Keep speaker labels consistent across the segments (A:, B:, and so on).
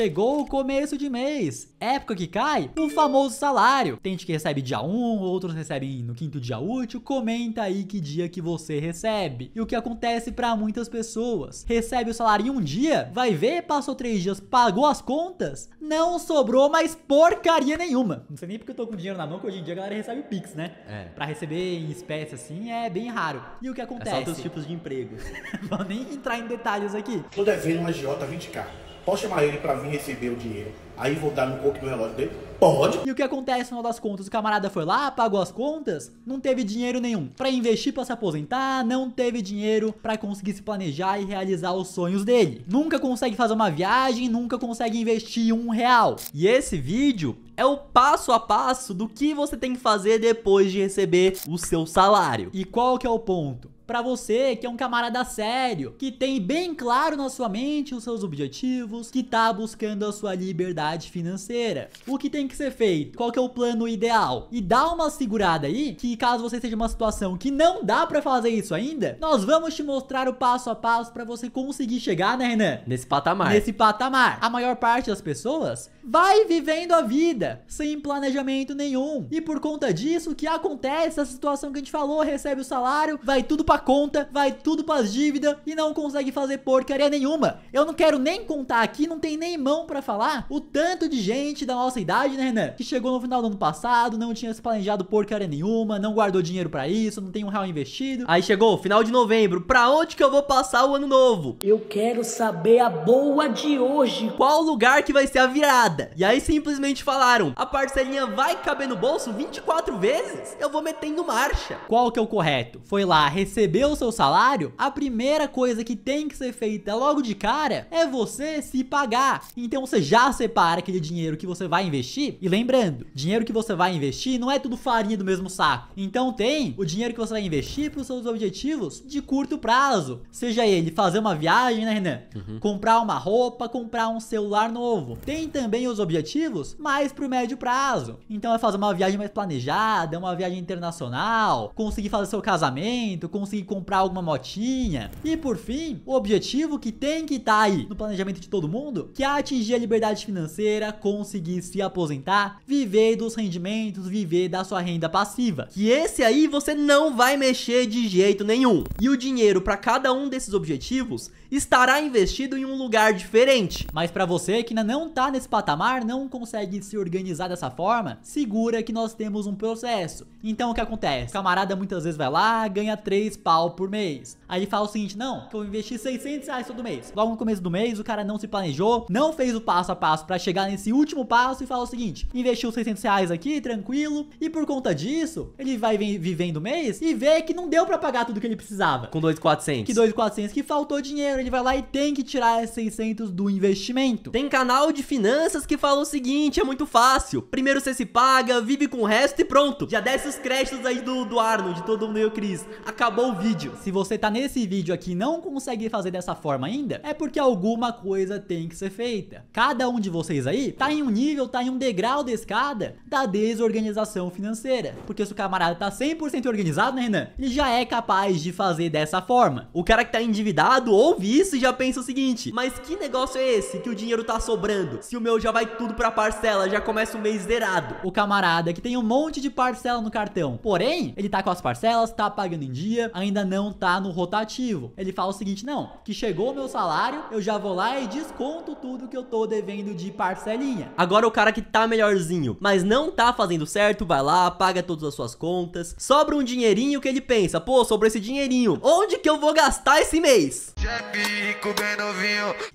A: Chegou o começo de mês, época que cai o famoso salário. Tem gente que recebe dia 1, outros recebem no quinto dia útil. Comenta aí que dia que você recebe. E o que acontece para muitas pessoas? Recebe o salário em um dia, vai ver, passou três dias, pagou as contas, não sobrou mais porcaria nenhuma. Não sei nem porque eu tô com dinheiro na mão, que hoje em dia a galera recebe o Pix, né? É. Pra receber em espécie assim é bem raro. E o que acontece? É só outros tipos de empregos. Vou nem entrar em detalhes aqui. Tô devendo uma agiota 20k. Posso chamar ele para vir receber o dinheiro? Aí vou dar um coco do relógio dele? Pode. E o que acontece no final das contas? O camarada foi lá, pagou as contas, não teve dinheiro nenhum para investir para se aposentar, não teve dinheiro para conseguir se planejar e realizar os sonhos dele. Nunca consegue fazer uma viagem, nunca consegue investir um real. E esse vídeo é o passo a passo do que você tem que fazer depois de receber o seu salário. E qual que é o ponto? para você que é um camarada sério, que tem bem claro na sua mente os seus objetivos, que tá buscando a sua liberdade financeira. O que tem que ser feito? Qual que é o plano ideal? E dá uma segurada aí, que caso você esteja uma situação que não dá para fazer isso ainda, nós vamos te mostrar o passo a passo para você conseguir chegar, né, Renan? Nesse patamar. Nesse patamar. A maior parte das pessoas vai vivendo a vida sem planejamento nenhum. E por conta disso, o que acontece? A situação que a gente falou, recebe o salário, vai tudo para conta, vai tudo pras dívidas e não consegue fazer porcaria nenhuma. Eu não quero nem contar aqui, não tem nem mão para falar o tanto de gente da nossa idade, né, Renan? Que chegou no final do ano passado, não tinha se planejado porcaria nenhuma, não guardou dinheiro para isso, não tem um real investido. Aí chegou final de novembro, pra onde que eu vou passar o ano novo? Eu quero saber a boa de hoje. Qual lugar que vai ser a virada? E aí simplesmente falaram, a parcelinha vai caber no bolso 24 vezes? Eu vou metendo marcha. Qual que é o correto? Foi lá, recebeu receber o seu salário, a primeira coisa que tem que ser feita logo de cara é você se pagar. Então você já separa aquele dinheiro que você vai investir. E lembrando, dinheiro que você vai investir não é tudo farinha do mesmo saco. Então tem o dinheiro que você vai investir para os seus objetivos de curto prazo. Seja ele fazer uma viagem, né, Renan? Uhum. Comprar uma roupa, comprar um celular novo. Tem também os objetivos mais para o médio prazo. Então é fazer uma viagem mais planejada, uma viagem internacional, conseguir fazer seu casamento, conseguir conseguir comprar alguma motinha. E por fim, o objetivo que tem que estar tá aí no planejamento de todo mundo, que é atingir a liberdade financeira, conseguir se aposentar, viver dos rendimentos, viver da sua renda passiva. Que esse aí você não vai mexer de jeito nenhum. E o dinheiro para cada um desses objetivos estará investido em um lugar diferente. Mas para você que ainda não está nesse patamar, não consegue se organizar dessa forma, segura que nós temos um processo. Então o que acontece? O camarada muitas vezes vai lá, ganha 3 pau por mês. Aí fala o seguinte, não, que eu investi 600 reais todo mês. Logo no começo do mês, o cara não se planejou, não fez o passo a passo para chegar nesse último passo e fala o seguinte, investiu 600 reais aqui, tranquilo, e por conta disso, ele vai vivendo o mês e vê que não deu para pagar tudo que ele precisava. Com 2,400. Que 2,400, que faltou dinheiro, ele vai lá e tem que tirar 600 do investimento. Tem canal de finanças que fala o seguinte, é muito fácil, primeiro você se paga, vive com o resto e pronto. Já desce os créditos aí do, do Arnold, todo mundo e o Cris. Acabou o vídeo. Se você tá nesse vídeo aqui e não consegue fazer dessa forma ainda, é porque alguma coisa tem que ser feita. Cada um de vocês aí tá em um nível, tá em um degrau da escada da desorganização financeira. Porque se o camarada tá 100% organizado, né, Renan? Ele já é capaz de fazer dessa forma. O cara que tá endividado ouve isso e já pensa o seguinte: mas que negócio é esse que o dinheiro tá sobrando? Se o meu já vai tudo pra parcela, já começa o mês zerado. O camarada que tem um monte de parcela no cartão, porém, ele tá com as parcelas, tá pagando em dia, ainda não tá no rotativo. Ele fala o seguinte: não, que chegou o meu salário, eu já vou lá e desconto tudo que eu tô devendo de parcelinha. Agora o cara que tá melhorzinho, mas não tá fazendo certo, vai lá, paga todas as suas contas, sobra um dinheirinho que ele pensa: pô, sobrou esse dinheirinho, onde que eu vou gastar esse mês?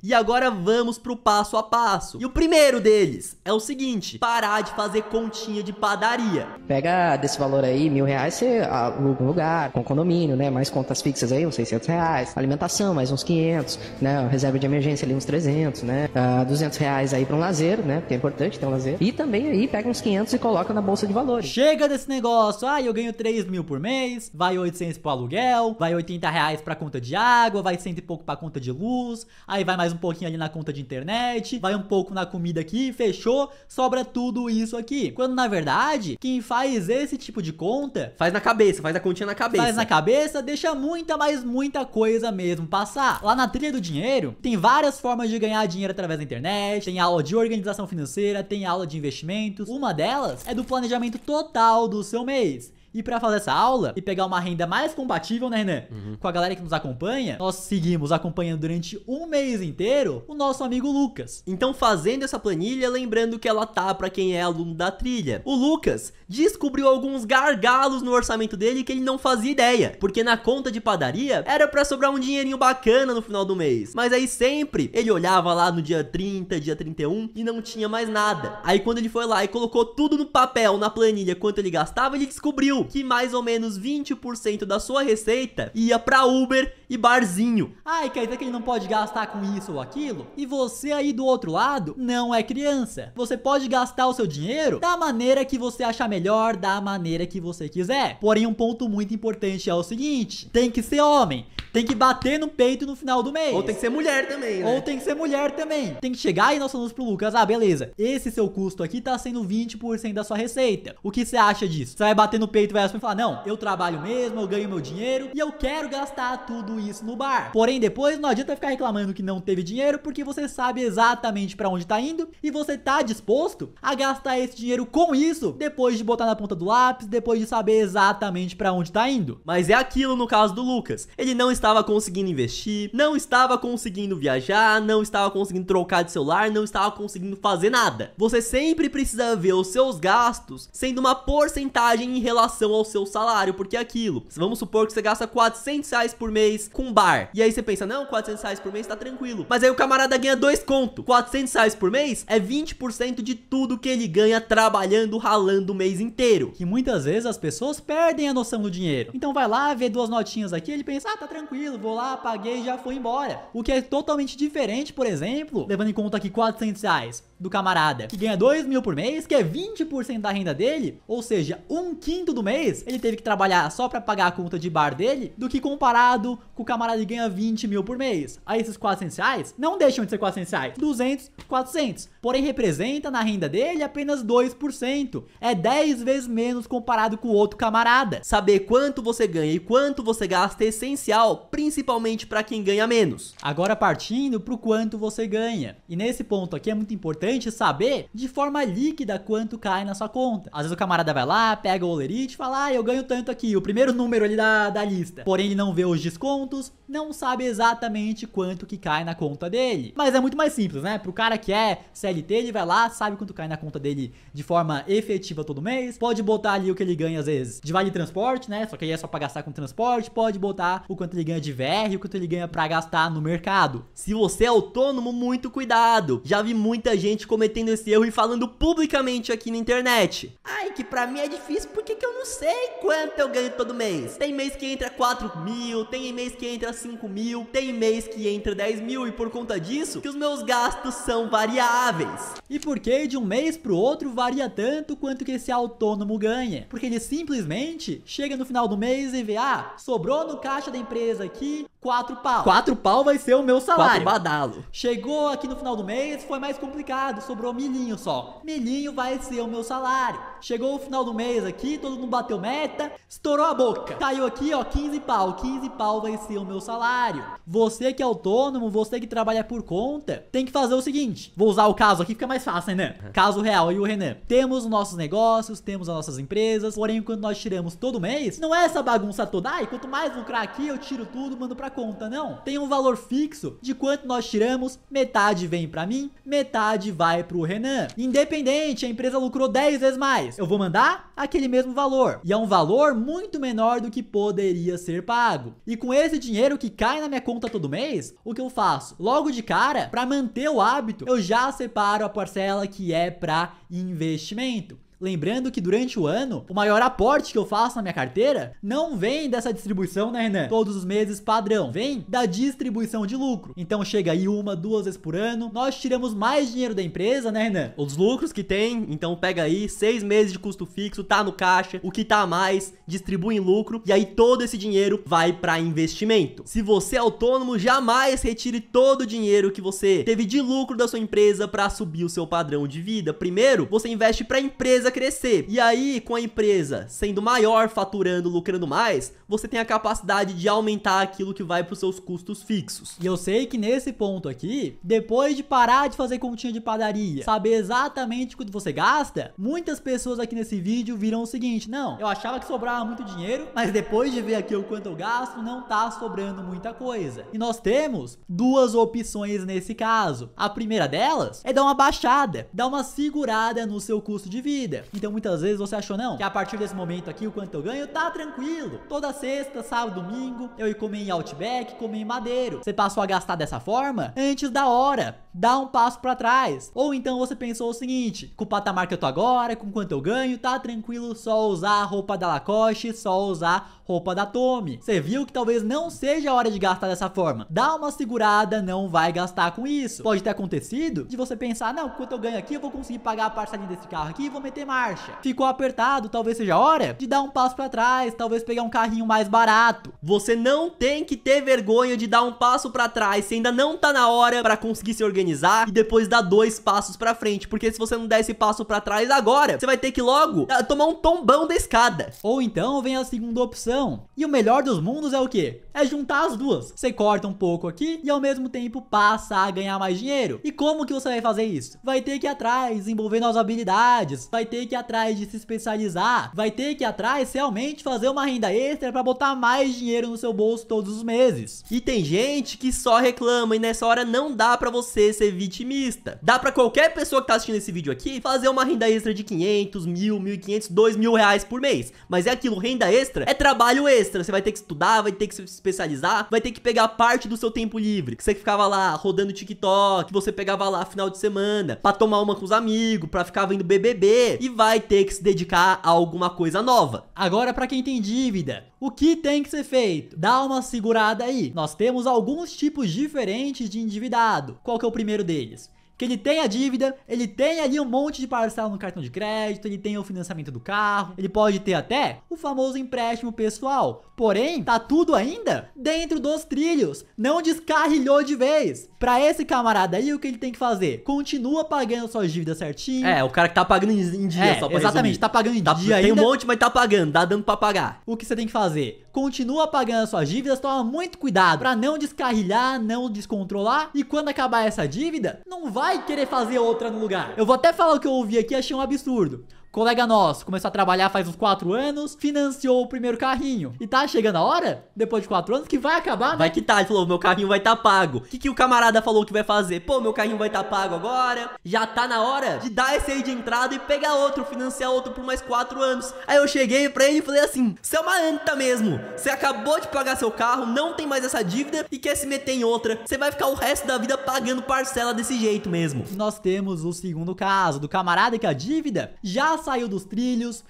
A: E agora vamos pro passo a passo. E o primeiro deles é o seguinte: parar de fazer continha de padaria. Pega desse valor aí, mil reais, você aluga um lugar, com condomínio né? Mais contas fixas aí, uns 600 reais. Alimentação, mais uns 500, né? Reserva de emergência ali, uns 300, né? Uh, ah, 200 reais aí pra um lazer, né? Porque é importante ter um lazer. E também aí pega uns 500 e coloca na bolsa de valores. Chega desse negócio, ah, eu ganho 3 mil por mês, vai 800 pro aluguel, vai 80 reais pra conta de água, vai cento e pouco pra conta de luz, aí vai mais um pouquinho ali na conta de internet, vai um pouco na comida aqui, fechou, sobra tudo isso aqui. Quando na verdade, quem faz esse tipo de conta. Faz na cabeça, faz a continha na cabeça. Faz na cabeça cabeça deixa muita, mas muita coisa mesmo passar. Lá na trilha do dinheiro, tem várias formas de ganhar dinheiro através da internet, tem aula de organização financeira, tem aula de investimentos. Uma delas é do planejamento total do seu mês. E para fazer essa aula e pegar uma renda mais compatível, né, Renan? Uhum. Com a galera que nos acompanha, nós seguimos acompanhando durante um mês inteiro o nosso amigo Lucas. Então, fazendo essa planilha, lembrando que ela tá para quem é aluno da trilha. O Lucas descobriu alguns gargalos no orçamento dele que ele não fazia ideia, porque na conta de padaria era para sobrar um dinheirinho bacana no final do mês. Mas aí sempre ele olhava lá no dia 30, dia 31 e não tinha mais nada. Aí quando ele foi lá e colocou tudo no papel, na planilha, quanto ele gastava, ele descobriu que mais ou menos 20% da sua receita ia para Uber e barzinho. Ai, quer dizer é que ele não pode gastar com isso ou aquilo? E você aí do outro lado não é criança. Você pode gastar o seu dinheiro da maneira que você achar melhor, da maneira que você quiser. Porém, um ponto muito importante é o seguinte: tem que ser homem. Tem que bater no peito no final do mês. Ou tem que ser mulher também, né? Ou tem que ser mulher também. Tem que chegar e nós falamos pro Lucas, ah, beleza, esse seu custo aqui tá sendo 20% da sua receita. O que você acha disso? Você vai bater no peito e vai falar, não, eu trabalho mesmo, eu ganho meu dinheiro e eu quero gastar tudo isso no bar. Porém, depois não adianta ficar reclamando que não teve dinheiro, porque você sabe exatamente para onde tá indo e você tá disposto a gastar esse dinheiro com isso depois de botar na ponta do lápis, depois de saber exatamente para onde tá indo. Mas é aquilo no caso do Lucas. Ele não está estava conseguindo investir, não estava conseguindo viajar, não estava conseguindo trocar de celular, não estava conseguindo fazer nada. Você sempre precisa ver os seus gastos sendo uma porcentagem em relação ao seu salário, porque é aquilo. Vamos supor que você gasta 400 reais por mês com bar. E aí você pensa, não, 400 reais por mês tá tranquilo. Mas aí o camarada ganha dois conto. 400 reais por mês é 20% de tudo que ele ganha trabalhando, ralando o mês inteiro. Que muitas vezes as pessoas perdem a noção do dinheiro. Então vai lá, vê duas notinhas aqui, ele pensa, ah, tá tranquilo tranquilo, vou lá, paguei e já fui embora. O que é totalmente diferente, por exemplo, levando em conta que 400 reais do camarada, que ganha 2 mil por mês, que é 20% da renda dele, ou seja, um quinto do mês, ele teve que trabalhar só para pagar a conta de bar dele, do que comparado com o camarada que ganha 20 mil por mês. Aí esses 400 reais não deixam de ser 400 reais, 200, 400, porém representa na renda dele apenas 2%, é 10 vezes menos comparado com o outro camarada. Saber quanto você ganha e quanto você gasta é essencial, principalmente para quem ganha menos. Agora partindo para o quanto você ganha, e nesse ponto aqui é muito importante importante saber de forma líquida quanto cai na sua conta. Às vezes o camarada vai lá, pega o olerite e fala, ah, eu ganho tanto aqui, o primeiro número ali da, da lista. Porém, ele não vê os descontos, não sabe exatamente quanto que cai na conta dele. Mas é muito mais simples, né? Pro cara que é CLT, ele vai lá, sabe quanto cai na conta dele de forma efetiva todo mês, pode botar ali o que ele ganha às vezes de vale transporte, né? Só que aí é só pra gastar com transporte, pode botar o quanto ele ganha de VR, o quanto ele ganha para gastar no mercado. Se você é autônomo, muito cuidado. Já vi muita gente cometendo esse erro e falando publicamente aqui na internet. Ai, que pra mim é difícil porque eu não sei quanto eu ganho todo mês. Tem mês que entra 4 mil, tem mês que entra 5 mil, tem mês que entra 10 mil e por conta disso que os meus gastos são variáveis. E por que de um mês para o outro varia tanto quanto que esse autônomo ganha? Porque ele simplesmente chega no final do mês e vê, ah, sobrou no caixa da empresa aqui Quatro pau. Quatro pau vai ser o meu salário. Quatro badalo. Chegou aqui no final do mês, foi mais complicado, sobrou milhinho só. Milhinho vai ser o meu salário. Chegou o final do mês aqui, todo mundo bateu meta, estourou a boca. Caiu aqui, ó, 15 pau. 15 pau vai ser o meu salário. Você que é autônomo, você que trabalha por conta, tem que fazer o seguinte. Vou usar o caso aqui, fica mais fácil, né? Uhum. Caso real e o Renan. Temos nossos negócios, temos as nossas empresas, porém, quando nós tiramos todo mês, não é essa bagunça toda. Ai, quanto mais lucrar aqui, eu tiro tudo, mando pra conta, não. Tem um valor fixo de quanto nós tiramos, metade vem para mim, metade vai para o Renan. Independente, a empresa lucrou 10 vezes mais. Eu vou mandar aquele mesmo valor. E é um valor muito menor do que poderia ser pago. E com esse dinheiro que cai na minha conta todo mês, o que eu faço? Logo de cara, para manter o hábito, eu já separo a parcela que é para investimento. Lembrando que durante o ano, o maior aporte que eu faço na minha carteira não vem dessa distribuição, né, Renan? Todos os meses padrão, vem da distribuição de lucro. Então chega aí uma, duas vezes por ano, nós tiramos mais dinheiro da empresa, né, Renan? Os lucros que tem, então pega aí seis meses de custo fixo, tá no caixa, o que tá a mais, distribui em lucro e aí todo esse dinheiro vai para investimento. Se você é autônomo, jamais retire todo o dinheiro que você teve de lucro da sua empresa para subir o seu padrão de vida. Primeiro, você investe para a empresa empresa crescer. E aí, com a empresa sendo maior, faturando, lucrando mais, você tem a capacidade de aumentar aquilo que vai para os seus custos fixos. E eu sei que nesse ponto aqui, depois de parar de fazer continha de padaria, saber exatamente quanto você gasta, muitas pessoas aqui nesse vídeo viram o seguinte: não, eu achava que sobrava muito dinheiro, mas depois de ver aqui o quanto eu gasto, não tá sobrando muita coisa. E nós temos duas opções nesse caso. A primeira delas é dar uma baixada, dar uma segurada no seu custo de vida vida. Então muitas vezes você achou não, que a partir desse momento aqui o quanto eu ganho tá tranquilo. Toda sexta, sábado, domingo, eu ia comer em Outback, comer em Madeiro. Você passou a gastar dessa forma antes da hora. Dá um passo para trás. Ou então você pensou o seguinte, com o patamar que eu tô agora, com quanto eu ganho, tá tranquilo, só usar a roupa da Lacoste, só usar roupa da Tommy. Você viu que talvez não seja a hora de gastar dessa forma. Dá uma segurada, não vai gastar com isso. Pode ter acontecido de você pensar, não, quanto eu ganho aqui, eu vou conseguir pagar a parcelinha desse carro aqui e vou meter marcha. Ficou apertado, talvez seja a hora de dar um passo para trás, talvez pegar um carrinho mais barato. Você não tem que ter vergonha de dar um passo para trás, se ainda não tá na hora para conseguir se organizar e depois dar dois passos para frente, porque se você não der esse passo para trás agora, você vai ter que logo eh, tomar um tombão da escada. Ou então vem a segunda opção então, e o melhor dos mundos é o quê? é juntar as duas. Você corta um pouco aqui e ao mesmo tempo passa a ganhar mais dinheiro. E como que você vai fazer isso? Vai ter que ir atrás, envolver novas habilidades, vai ter que ir atrás de se especializar, vai ter que ir atrás realmente fazer uma renda extra para botar mais dinheiro no seu bolso todos os meses. E tem gente que só reclama e nessa hora não dá para você ser vitimista. Dá para qualquer pessoa que tá assistindo esse vídeo aqui fazer uma renda extra de 500, mil, 1.500, 2 mil reais por mês. Mas é aquilo, renda extra é trabalho extra. Você vai ter que estudar, vai ter que se especializar, vai ter que pegar parte do seu tempo livre. Que você ficava lá rodando TikTok, que você pegava lá final de semana para tomar uma com os amigos, para ficar vendo BBB e vai ter que se dedicar a alguma coisa nova. Agora para quem tem dívida, o que tem que ser feito? Dá uma segurada aí. Nós temos alguns tipos diferentes de endividado. Qual que é o primeiro deles? que ele tem a dívida, ele tem ali um monte de parcela no cartão de crédito, ele tem o financiamento do carro, ele pode ter até o famoso empréstimo pessoal. Porém, tá tudo ainda dentro dos trilhos, não descarrilhou de vez. Para esse camarada aí, o que ele tem que fazer? Continua pagando suas dívidas certinho. É, o cara que tá pagando em dia, é, só pra Exatamente, resumir. tá pagando em tá, dia Tem ainda. um monte, mas tá pagando, tá dando pra pagar. O que você tem que fazer? Continua pagando suas dívidas, toma muito cuidado para não descarrilhar, não descontrolar e quando acabar essa dívida, não vai vai querer fazer outra no lugar. Eu vou até falar o que eu ouvi aqui, achei um absurdo colega nosso, começou a trabalhar faz uns 4 anos, financiou o primeiro carrinho. E tá chegando a hora, depois de 4 anos, que vai acabar, né? Vai que tá, ele falou, meu carrinho vai tá pago. O que, que o camarada falou que vai fazer? Pô, meu carrinho vai tá pago agora, já tá na hora de dar esse aí de entrada e pegar outro, financiar outro por mais 4 anos. Aí eu cheguei pra ele e falei assim, você é uma anta mesmo, você acabou de pagar seu carro, não tem mais essa dívida e quer se meter em outra. Você vai ficar o resto da vida pagando parcela desse jeito, mesmo. Nós temos o segundo caso do camarada que a dívida já saiu dos trilhos.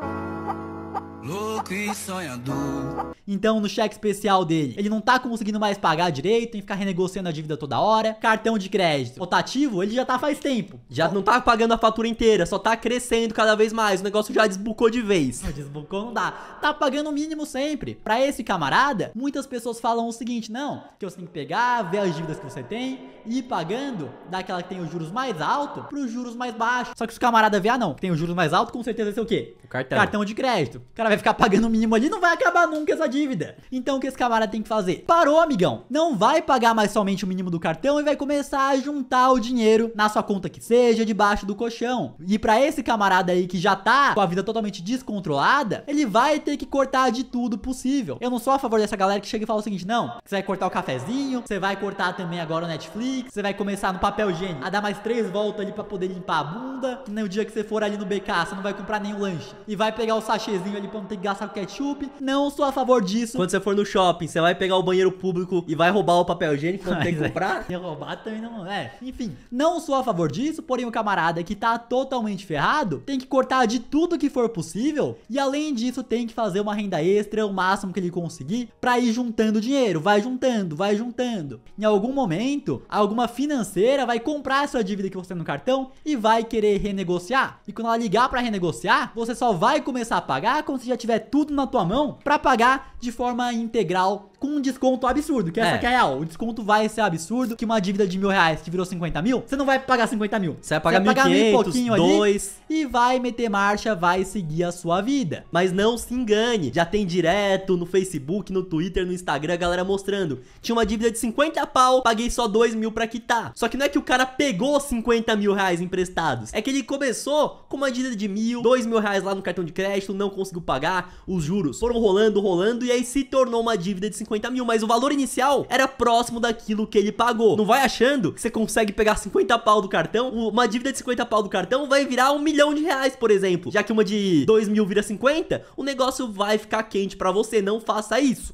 A: Louco e sonhador então, no cheque especial dele, ele não tá conseguindo mais pagar direito, tem que ficar renegociando a dívida toda hora. Cartão de crédito rotativo, ele já tá faz tempo. Já não tá pagando a fatura inteira, só tá crescendo cada vez mais. O negócio já desbucou de vez. Desbucou não dá. Tá pagando o mínimo sempre. Para esse camarada, muitas pessoas falam o seguinte: não, que você tem que pegar, ver as dívidas que você tem e ir pagando daquela que tem os juros mais alto pros juros mais baixos. Só que se o camarada vê, ah, não, que tem os juros mais alto, com certeza vai ser o quê? O cartão. Cartão de crédito. O cara vai ficar pagando o mínimo ali, não vai acabar nunca essa dívida dívida. Então o que esse camarada tem que fazer? Parou, amigão. Não vai pagar mais somente o mínimo do cartão e vai começar a juntar o dinheiro na sua conta que seja, debaixo do colchão. E para esse camarada aí que já tá com a vida totalmente descontrolada, ele vai ter que cortar de tudo possível. Eu não sou a favor dessa galera que chega e fala o seguinte, não, você vai cortar o cafezinho, você vai cortar também agora o Netflix, você vai começar no papel higiênico a dar mais três voltas ali para poder limpar a bunda, nem no dia que você for ali no BK, você não vai comprar nenhum lanche e vai pegar o sachêzinho ali para não ter que gastar com ketchup. Não sou a favor disso quando você for no shopping. Você vai pegar o banheiro público e vai roubar o papel higiênico quando tem que é, comprar. É, roubar também não é. Enfim, não sou a favor disso, porém o camarada que tá totalmente ferrado tem que cortar de tudo que for possível e além disso tem que fazer uma renda extra o máximo que ele conseguir para ir juntando dinheiro. Vai juntando, vai juntando. Em algum momento, alguma financeira vai comprar a sua dívida que você tem no cartão e vai querer renegociar. E quando ela ligar para renegociar, você só vai começar a pagar quando você já tiver tudo na tua mão para pagar de forma integral, com um desconto absurdo, que é. essa é. que é real. O desconto vai ser absurdo, que uma dívida de mil reais que virou 50 mil, você não vai pagar 50 mil. Você vai pagar, você vai pagar 500, mil pouquinho dois. ali e vai meter marcha, vai seguir a sua vida. Mas não se engane, já tem direto no Facebook, no Twitter, no Instagram, a galera mostrando. Tinha uma dívida de 50 pau, paguei só 2 mil pra quitar. Só que não é que o cara pegou 50 mil reais emprestados, é que ele começou com uma dívida de mil, dois mil reais lá no cartão de crédito, não conseguiu pagar, os juros foram rolando, rolando e aí se tornou uma dívida de 50 mil, mas o valor inicial era próximo daquilo que ele pagou. Não vai achando que você consegue pegar 50 pau do cartão, uma dívida de 50 pau do cartão vai virar um milhão de reais, por exemplo. Já que uma de 2 mil vira 50, o negócio vai ficar quente para você, não faça isso.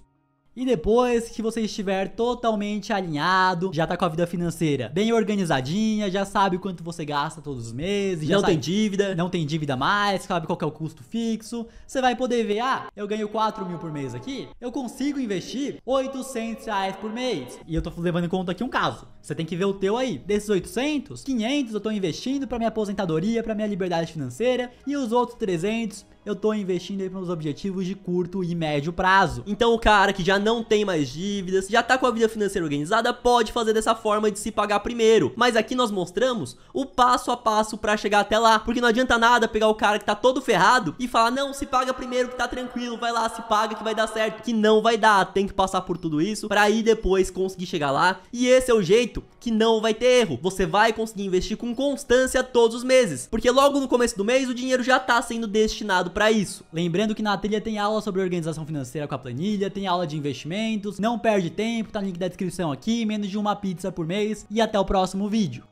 A: E depois que você estiver totalmente alinhado, já tá com a vida financeira bem organizadinha, já sabe quanto você gasta todos os meses, não sabe, tem dívida, não tem dívida mais, sabe qual é o custo fixo, você vai poder ver, ah, eu ganho 4 mil por mês aqui, eu consigo investir 800 reais por mês. E eu tô levando em conta aqui um caso, você tem que ver o teu aí. Desses 800, 500 eu tô investindo para minha aposentadoria, para minha liberdade financeira e os outros 300 eu tô investindo aí para os objetivos de curto e médio prazo. Então o cara que já não tem mais dívidas, já tá com a vida financeira organizada, pode fazer dessa forma de se pagar primeiro. Mas aqui nós mostramos o passo a passo para chegar até lá, porque não adianta nada pegar o cara que tá todo ferrado e falar: "Não, se paga primeiro que tá tranquilo, vai lá, se paga que vai dar certo". Que não vai dar, tem que passar por tudo isso para aí depois conseguir chegar lá. E esse é o jeito que não vai ter erro. Você vai conseguir investir com constância todos os meses, porque logo no começo do mês o dinheiro já tá sendo destinado preparado para isso. Lembrando que na trilha tem aula sobre organização financeira com a planilha, tem aula de investimentos, não perde tempo, tá no link da descrição aqui, menos de uma pizza por mês e até o próximo vídeo.